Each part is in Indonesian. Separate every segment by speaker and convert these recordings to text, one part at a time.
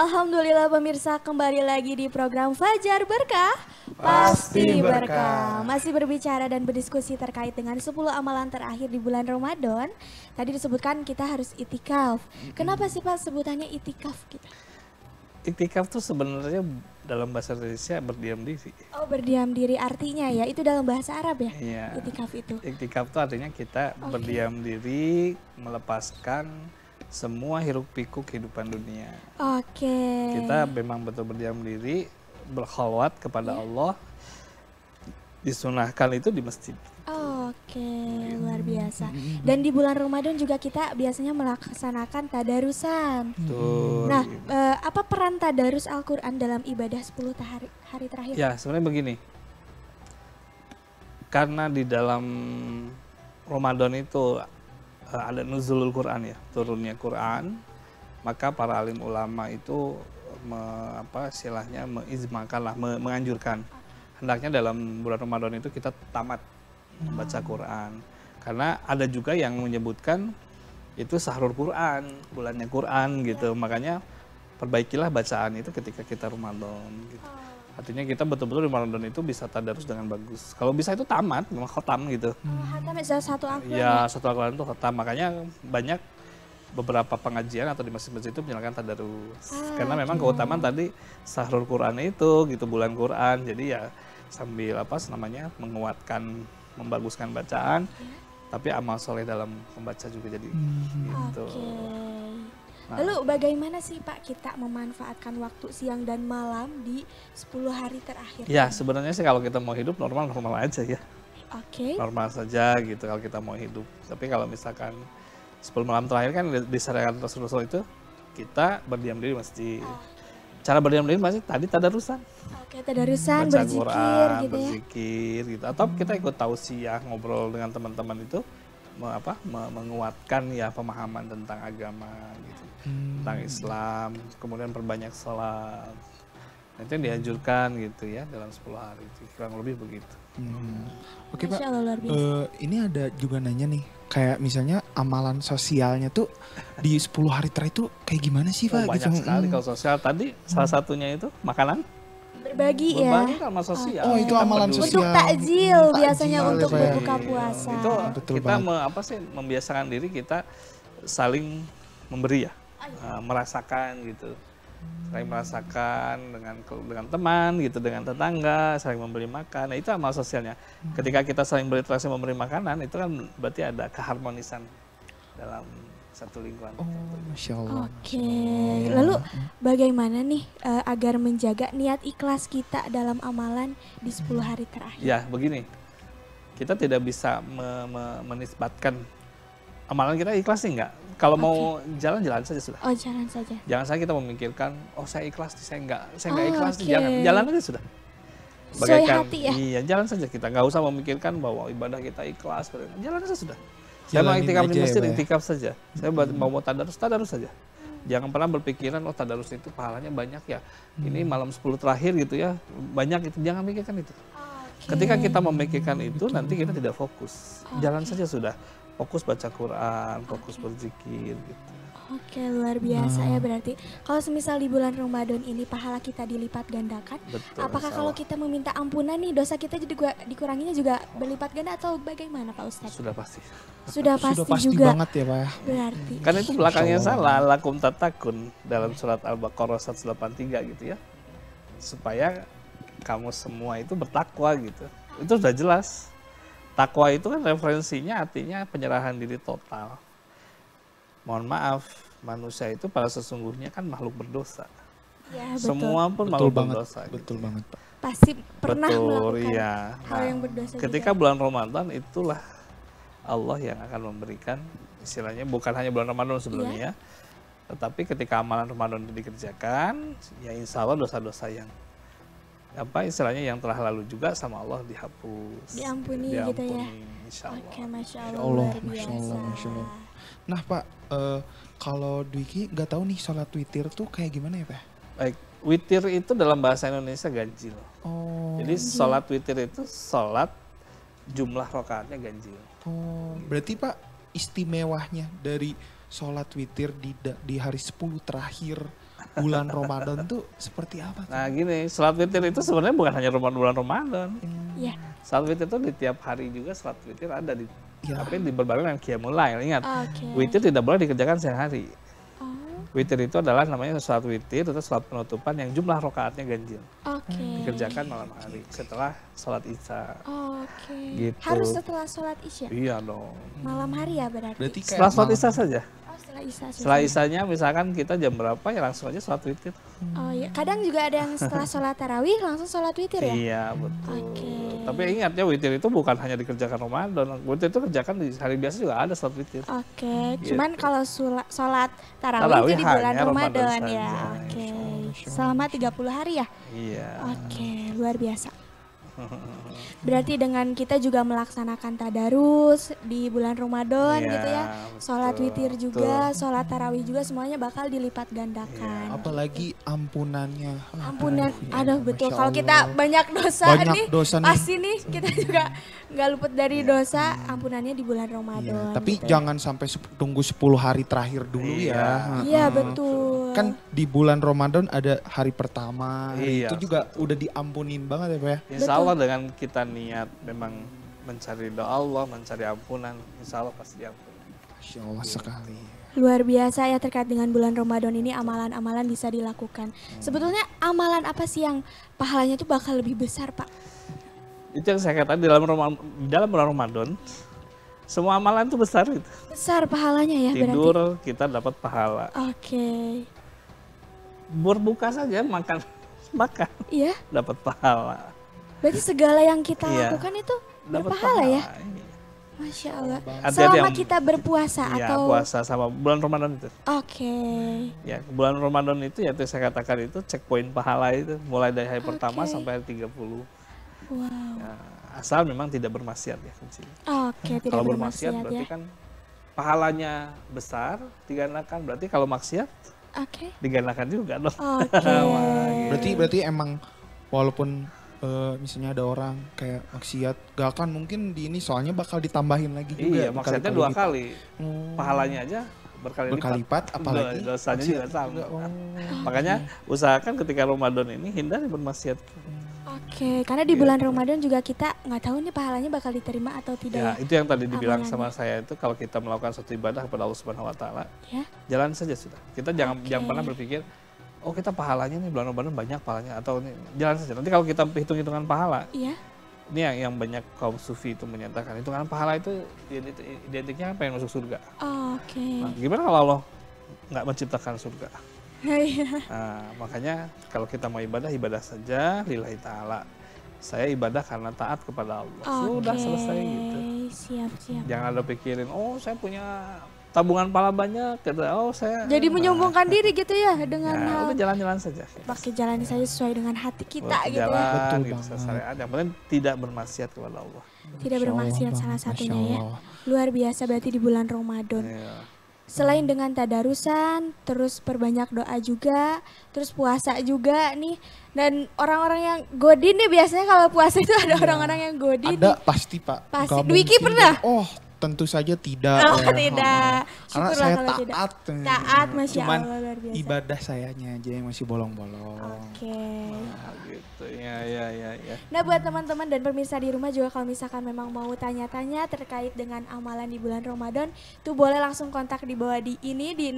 Speaker 1: Alhamdulillah pemirsa kembali lagi di program Fajar Berkah Pasti Berkah Masih berbicara dan berdiskusi terkait dengan 10 amalan terakhir di bulan Ramadan Tadi disebutkan kita harus itikaf Kenapa sih Pak sebutannya itikaf kita?
Speaker 2: Itikaf tuh sebenarnya dalam bahasa Indonesia berdiam diri
Speaker 1: Oh berdiam diri artinya ya itu dalam bahasa Arab ya?
Speaker 2: Iya Itikaf itu Itikaf tuh artinya kita okay. berdiam diri melepaskan semua hiruk pikuk kehidupan dunia.
Speaker 1: Oke. Okay. Kita
Speaker 2: memang betul berdiam diri, berkhawat kepada yeah. Allah. Disunahkan itu di masjid.
Speaker 1: Oke, okay. Iya. luar biasa. Mm-hmm. Dan di bulan Ramadan juga kita biasanya melaksanakan tadarusan.
Speaker 2: Betul. Nah, e,
Speaker 1: apa peran tadarus Al-Qur'an dalam ibadah 10 hari, hari terakhir? Ya,
Speaker 2: sebenarnya begini. Karena di dalam Ramadan itu Eh, ada nuzulul Quran ya turunnya Quran maka para alim ulama itu me, apa istilahnya meizmakanlah me, menganjurkan hendaknya dalam bulan Ramadan itu kita tamat membaca Quran karena ada juga yang menyebutkan itu sahur Quran bulannya Quran gitu makanya perbaikilah bacaan itu ketika kita Ramadan gitu. Oh. Artinya kita betul-betul di Ramadan itu bisa tadarus dengan bagus. Kalau bisa itu tamat, memang khotam gitu.
Speaker 1: Oh, itu satu akhlan iya, Ya, satu
Speaker 2: akhlan itu khotam. Makanya banyak beberapa pengajian atau di masjid-masjid itu menjalankan tadarus. Ah, Karena memang gimana? keutamaan tadi sahur Quran itu gitu bulan Quran. Jadi ya sambil apa namanya menguatkan membaguskan bacaan okay. Iya. tapi amal soleh dalam membaca juga jadi hmm. gitu.
Speaker 1: Okay. Nah. Lalu bagaimana sih Pak kita memanfaatkan waktu siang dan malam di 10 hari terakhir? Ya
Speaker 2: sebenarnya sih kalau kita mau hidup normal-normal aja ya.
Speaker 1: Oke. Okay. Normal
Speaker 2: saja gitu kalau kita mau hidup. Tapi kalau misalkan 10 malam terakhir kan disarankan Rasulullah itu kita berdiam diri masjid. Oh. Cara berdiam diri masih tadi tadarusan.
Speaker 1: Oke, okay, tadarusan, berzikir gitu ya.
Speaker 2: berzikir gitu. Atau kita ikut tausiah, ngobrol dengan teman-teman itu apa, menguatkan ya pemahaman tentang agama gitu, hmm. tentang Islam, kemudian perbanyak sholat. Nah, itu yang dianjurkan gitu ya dalam 10 hari itu kurang lebih begitu.
Speaker 3: Hmm. Oke Pak, uh, ini ada juga nanya nih kayak misalnya amalan sosialnya tuh di 10 hari terakhir itu kayak gimana sih Pak? Oh, banyak gitu. sekali hmm. kalau
Speaker 2: sosial. Tadi hmm. salah satunya itu makanan
Speaker 1: berbagi, berbagi ya. kan sosial. Oh. oh, itu amalan sosial. Untuk takjil biasanya untuk membuka berbuka puasa. Itu kita
Speaker 2: apa sih membiasakan diri kita saling memberi ya. Oh, iya. nah, merasakan gitu. Saling merasakan dengan dengan teman gitu, dengan tetangga, saling memberi makan. Nah, itu amal sosialnya. Hmm. Ketika kita saling berinteraksi memberi makanan, itu kan berarti ada keharmonisan dalam satu lingkungan. Oh, Masya Allah.
Speaker 1: Oke, okay. lalu bagaimana nih uh, agar menjaga niat ikhlas kita dalam amalan di 10 hari terakhir?
Speaker 2: Ya, begini. Kita tidak bisa me me menisbatkan amalan kita ikhlas sih enggak. Kalau okay. mau jalan-jalan saja sudah.
Speaker 1: Oh, jalan saja.
Speaker 2: Jangan saja kita memikirkan, oh saya ikhlas sih, saya enggak, saya enggak oh, ikhlas okay. jangan. Jalan aja sudah. Bagaikan, hati ya? Iya, jalan saja kita. Enggak usah memikirkan bahwa ibadah kita ikhlas. Jalan saja sudah
Speaker 3: saya mau iktikaf di masjid, iktikaf
Speaker 2: saja. Saya hmm. mau mau tadarus, tadarus saja. Jangan pernah berpikiran, oh tadarus itu pahalanya banyak ya. Hmm. Ini malam 10 terakhir gitu ya, banyak itu. Jangan mikirkan itu. Okay. Ketika kita memikirkan itu, nanti kita tidak fokus. Okay. Jalan saja sudah. Fokus baca Quran, fokus okay. berzikir gitu.
Speaker 1: Oke, luar biasa nah. ya hmm. berarti. Kalau semisal di bulan Ramadan ini pahala kita dilipat gandakan, Betul, apakah kalau kita meminta ampunan nih dosa kita jadi gua dikuranginya juga berlipat ganda atau bagaimana Pak Ustadz? Sudah pasti.
Speaker 2: Sudah
Speaker 3: pasti, Sudah pasti juga. banget ya Pak ya. Berarti. Karena itu belakangnya salah
Speaker 2: lakum tatakun dalam surat Al-Baqarah 183 gitu ya. Supaya kamu semua itu bertakwa gitu. Itu sudah jelas. Takwa itu kan referensinya artinya penyerahan diri total mohon maaf manusia itu pada sesungguhnya kan makhluk berdosa.
Speaker 1: Ya, betul. Semua
Speaker 2: pun betul makhluk banget, berdosa. Gitu. Betul gitu. banget.
Speaker 1: Pasti pernah betul,
Speaker 2: melakukan ya. hal nah,
Speaker 1: yang berdosa. Ketika
Speaker 2: juga. bulan Ramadan itulah Allah yang akan memberikan istilahnya bukan hanya bulan Ramadan sebelumnya, ya. tetapi ketika amalan Ramadan itu dikerjakan, ya insya Allah dosa-dosa yang apa istilahnya yang telah lalu juga sama Allah dihapus.
Speaker 1: Diampuni, diampuni gitu ya. Insya Allah. Oke, ya masya Allah. Masya Allah, masya Allah.
Speaker 3: Masya Allah. Nah Pak, uh, kalau Dwiki nggak tahu nih sholat witir tuh kayak gimana ya Pak?
Speaker 2: Baik, witir itu dalam bahasa Indonesia ganjil. Oh. Jadi sholat witir itu sholat jumlah rokaatnya ganjil. Oh, berarti Pak
Speaker 3: istimewanya dari sholat witir di, di hari 10 terakhir bulan Ramadan tuh seperti apa?
Speaker 2: Tuh? Nah gini, sholat witir itu sebenarnya bukan hanya bulan Ramadan. Hmm. Iya. Hmm. Yeah. Sholat witir itu di tiap hari juga sholat witir ada di Ya. Tapi diperbarui dengan qiyamul mulai. Ingat, okay. witir tidak boleh dikerjakan sehari. Oh. Witir itu adalah namanya sholat witir atau sholat penutupan yang jumlah rokaatnya ganjil. Okay. Dikerjakan malam hari setelah sholat isya.
Speaker 1: Oh, okay. Gitu. Harus setelah sholat isya. Iya dong. Malam hari ya berarti. berarti setelah sholat oh, isya saja setelah isya setelah isanya
Speaker 2: misalkan kita jam berapa ya langsung aja sholat witir
Speaker 1: oh iya kadang juga ada yang setelah sholat tarawih langsung sholat witir ya iya betul oke
Speaker 2: okay. Hmm. Tapi ingatnya witir itu bukan hanya dikerjakan Ramadan. Witir itu kerjakan di hari biasa juga ada salat witir. Oke, okay. gitu. cuman
Speaker 1: kalau salat tarawih, tarawih itu di bulan Ramadan, Ramadan ya. Oke. Okay. Selama 30 hari ya?
Speaker 2: Iya. Oke,
Speaker 1: okay. luar biasa. Berarti dengan kita juga melaksanakan tadarus di bulan Ramadan ya, gitu ya. Iya, salat witir juga, salat tarawih juga semuanya bakal dilipat gandakan.
Speaker 3: Ya, apalagi ampunannya. Ah,
Speaker 1: Ampunan. Aduh, ya, betul. Kalau kita banyak dosa banyak nih, dosa nih. pasti nih kita hmm. juga nggak luput dari ya. dosa hmm. ampunannya di bulan Ramadan. Ya, tapi gitu. Ya.
Speaker 3: jangan sampai tunggu 10 hari terakhir dulu iya. ya. Iya, hmm. betul kan di bulan Ramadan ada hari pertama iya. itu juga udah diampunin banget ya Pak ya. Betul. Allah
Speaker 2: dengan kita niat memang mencari doa Allah, mencari ampunan, insya Allah pasti diampuni. Masya Allah sekali.
Speaker 1: Luar biasa ya terkait dengan bulan Ramadan ini amalan-amalan bisa dilakukan. Hmm. Sebetulnya amalan apa sih yang pahalanya itu bakal lebih besar Pak?
Speaker 2: Itu yang saya katakan dalam dalam bulan Ramadan semua amalan itu besar gitu. Besar pahalanya ya Tidur berarti? kita dapat pahala. Oke. Okay. Berbuka saja makan makan. Iya. Dapat pahala. Berarti
Speaker 1: segala yang kita iya. lakukan itu berpahala ya? Masya Allah. Iya. Hati -hati Selama kita berpuasa ya, atau puasa
Speaker 2: sama bulan Ramadan itu.
Speaker 1: Oke. Okay.
Speaker 2: Ya bulan Ramadan itu ya saya katakan itu checkpoint pahala itu mulai dari hari okay. pertama sampai hari 30 Wow. Ya, asal memang tidak bermaksiat ya kuncinya. Oke. Okay, tidak kalau bermaksiat ya. berarti kan pahalanya besar diganakan berarti kalau maksiat Oke. Okay. diganakan juga dong. Oke. Okay. Gitu. Berarti berarti
Speaker 3: emang walaupun uh, misalnya ada orang kayak maksiat gak akan mungkin di ini soalnya bakal ditambahin lagi juga. Iya, maksiatnya dua gitu. kali.
Speaker 2: Hmm. Pahalanya aja berkali, berkali lipat. lipat apalagi dosanya juga sama. Oh. Makanya okay. usahakan ketika Ramadan ini hindari bermaksiat.
Speaker 1: Oke, okay, karena di iya. bulan yeah. Ramadan juga kita nggak tahu nih pahalanya bakal diterima atau tidak. Ya, itu
Speaker 2: yang tadi dibilang sama saya itu kalau kita melakukan suatu ibadah kepada Allah Subhanahu wa taala, yeah. jalan saja sudah. Kita okay. jangan jangan pernah berpikir oh kita pahalanya nih bulan Ramadan banyak pahalanya atau ini, jalan saja. Nanti kalau kita hitung-hitungan pahala, iya. ini yang, yang banyak kaum sufi itu menyatakan hitungan pahala itu identiknya apa yang masuk surga.
Speaker 1: Oh, Oke. Okay. Nah, gimana
Speaker 2: kalau Allah nggak menciptakan surga? Nah, iya. nah, makanya kalau kita mau ibadah ibadah saja lillahi taala. Saya ibadah karena taat kepada Allah. Okay. Sudah selesai gitu. Siap, siap. Jangan ada pikirin, oh saya punya tabungan pala banyak gitu. Oh, saya Jadi nah,
Speaker 1: menyombongkan nah, diri gitu ya dengan ya, hal jalan-jalan saja. Pakai jalan saja sesuai dengan hati kita Buat gitu ya. jalan, ya. Betul gitu,
Speaker 2: sesuai, Yang penting tidak bermaksiat kepada Allah.
Speaker 1: Tidak bermaksiat salah satunya ya. Luar biasa berarti di bulan Ramadan. Ya. Selain dengan tadarusan, terus perbanyak doa juga, terus puasa juga nih. Dan orang-orang yang godin nih biasanya kalau puasa itu ada iya. orang-orang ya. yang godin. Ada nih.
Speaker 3: pasti Pak. Pasti. Dwiki pernah? Oh Tentu saja tidak. Oh, ya. tidak. Karena saya taat. Tidak. Taat Masya Cuman Allah luar biasa. ibadah sayanya aja yang masih bolong-bolong. Oke.
Speaker 1: Okay. Nah,
Speaker 3: gitu
Speaker 2: ya ya ya ya.
Speaker 1: Nah buat teman-teman dan pemirsa di rumah juga kalau misalkan memang mau tanya-tanya terkait dengan amalan di bulan Ramadan tuh boleh langsung kontak di bawah di ini di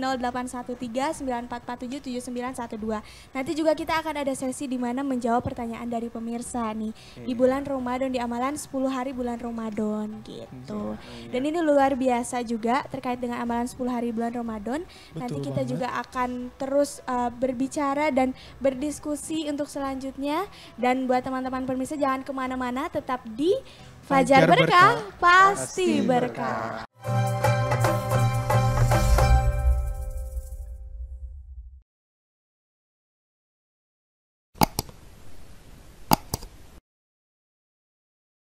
Speaker 1: 081394477912. Nanti juga kita akan ada sesi di mana menjawab pertanyaan dari pemirsa nih okay. di bulan Ramadan di amalan 10 hari bulan Ramadan gitu. Iya, iya. Dan ini luar biasa juga terkait dengan amalan pelaksanaan 10 hari bulan Ramadan. Betul Nanti kita banget. juga akan terus uh, berbicara dan berdiskusi untuk selanjutnya. Dan buat teman-teman permisi jangan kemana-mana, tetap di Fajar, Fajar Berkah, Berkah pasti Berkah. berkah.